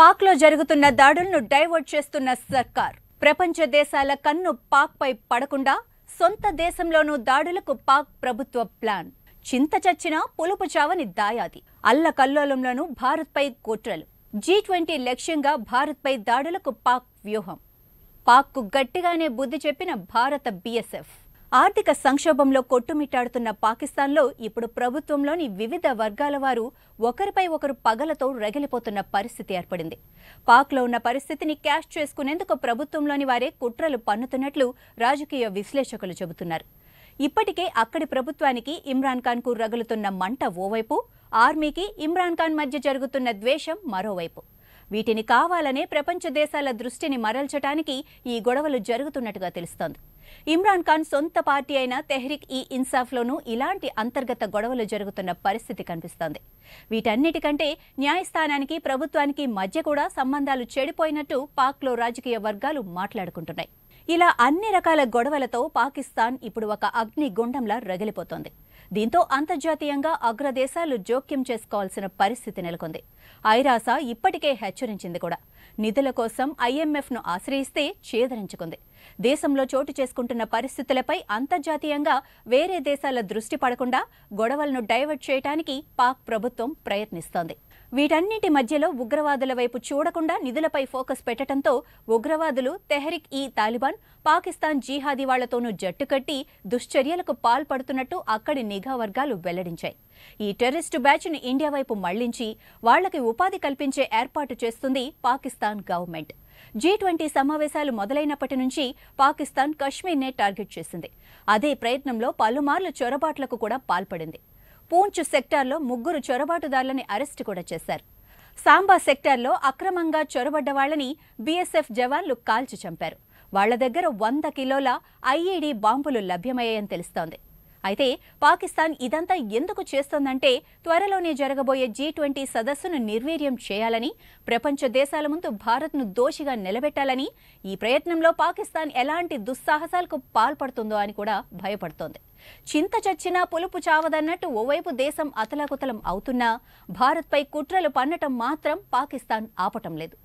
పాక్లో జరుగుతున్న దాడులను డైవర్ట్ చేస్తున్న సర్కార్ ప్రపంచ దేశాల కన్ను పాక్పై పడకుండా సొంత దేశంలోనూ దాడులకు పాక్ ప్రభుత్వ ప్లాన్ చింత చచ్చిన పులుపు చావని దాయాది అల్ల కల్లోలంలోనూ భారత్పై కుట్రలు జీ ట్వంటీ లక్ష్యంగా భారత్పై దాడులకు పాక్ వ్యూహం పాక్కు గట్టిగానే బుద్ధి చెప్పిన భారత బీఎస్ఎఫ్ ఆర్థిక సంక్షోభంలో కొట్టుమిట్టాడుతున్న పాకిస్తాన్లో ఇప్పుడు ప్రభుత్వంలోని వివిధ వర్గాల వారు ఒకరిపై ఒకరు పగలతో రగిలిపోతున్న పరిస్థితి ఏర్పడింది పాక్లో ఉన్న పరిస్థితిని క్యాష్ చేసుకునేందుకు ప్రభుత్వంలోని వారే కుట్రలు పన్నుతున్నట్లు రాజకీయ విశ్లేషకులు చెబుతున్నారు ఇప్పటికే అక్కడి ప్రభుత్వానికి ఇమ్రాన్ ఖాన్కు రగులుతున్న మంట ఓవైపు ఆర్మీకి ఇమ్రాన్ ఖాన్ మధ్య జరుగుతున్న ద్వేషం మరోవైపు వీటిని కావాలనే ప్రపంచ దేశాల దృష్టిని మరల్చటానికి ఈ గొడవలు జరుగుతున్నట్టుగా తెలుస్తోంది ఇమ్రాన్ ఖాన్ సొంత పార్టీ అయిన తెహ్రిక్ ఈ ఇన్సాఫ్లోనూ ఇలాంటి అంతర్గత గొడవలు జరుగుతున్న పరిస్థితి కనిపిస్తోంది వీటన్నిటికంటే న్యాయస్థానానికి ప్రభుత్వానికి మధ్య కూడా సంబంధాలు చెడిపోయినట్టు పాక్లో రాజకీయ వర్గాలు మాట్లాడుకుంటున్నాయి ఇలా అన్ని రకాల గొడవలతో పాకిస్తాన్ ఇప్పుడు ఒక అగ్నిగుండంలా రగిలిపోతోంది దీంతో అంతర్జాతీయంగా అగ్రదేశాలు జోక్యం చేసుకోవాల్సిన పరిస్థితి నెలకొంది ఐరాస ఇప్పటికే హెచ్చరించింది కూడా నిధుల కోసం ఐఎంఎఫ్ను ఆశ్రయిస్తే చేదరించుకుంది దేశంలో చోటు చేసుకుంటున్న పరిస్థితులపై అంతర్జాతీయంగా వేరే దేశాల దృష్టి పడకుండా గొడవలను డైవర్ట్ చేయడానికి పాక్ ప్రభుత్వం ప్రయత్నిస్తోంది వీటన్నిటి మధ్యలో ఉగ్రవాదుల వైపు చూడకుండా నిధులపై ఫోకస్ పెట్టడంతో ఉగ్రవాదులు తెహరిక్ ఈ తాలిబాన్ పాకిస్తాన్ జీహాదీ వాళ్లతోనూ జట్టు కట్టి దుశ్చర్యలకు పాల్పడుతున్నట్టు అక్కడి నిఘా వర్గాలు వెల్లడించాయి ఈ టెర్రరిస్టు బ్యాచ్ను ఇండియా వైపు మళ్లించి వాళ్లకి ఉపాధి కల్పించే ఏర్పాటు చేస్తుంది పాకిస్తాన్ గవర్నమెంట్ జీ ట్వంటీ సమావేశాలు మొదలైనప్పటి నుంచి పాకిస్తాన్ కశ్మీర్నే టార్గెట్ చేసింది అదే ప్రయత్నంలో పలుమార్లు చొరబాట్లకు కూడా పాల్పడింది పూంచ్ సెక్టార్లో ముగ్గురు చొరబాటుదారులని అరెస్టు కూడా చేశారు సాంబా సెక్టార్లో అక్రమంగా చొరబడ్డ వాళ్లని బీఎస్ఎఫ్ జవాన్లు కాల్చి చంపారు వాళ్ల దగ్గర వంద కిలోల ఐఈడీ బాంబులు లభ్యమయ్యాయని తెలుస్తోంది అయితే పాకిస్తాన్ ఇదంతా ఎందుకు చేస్తోందంటే త్వరలోనే జరగబోయే జీ ట్వంటీ సదస్సును నిర్వీర్యం చేయాలని ప్రపంచ దేశాల ముందు భారత్ను దోషిగా నిలబెట్టాలని ఈ ప్రయత్నంలో పాకిస్తాన్ ఎలాంటి దుస్సాహసాలకు పాల్పడుతుందో అని కూడా భయపడుతోంది చింత చచ్చినా పులుపు చావదన్నట్టు ఓవైపు దేశం అతలాకుతలం అవుతున్నా భారత్పై కుట్రలు పన్నటం మాత్రం పాకిస్తాన్ ఆపటం లేదు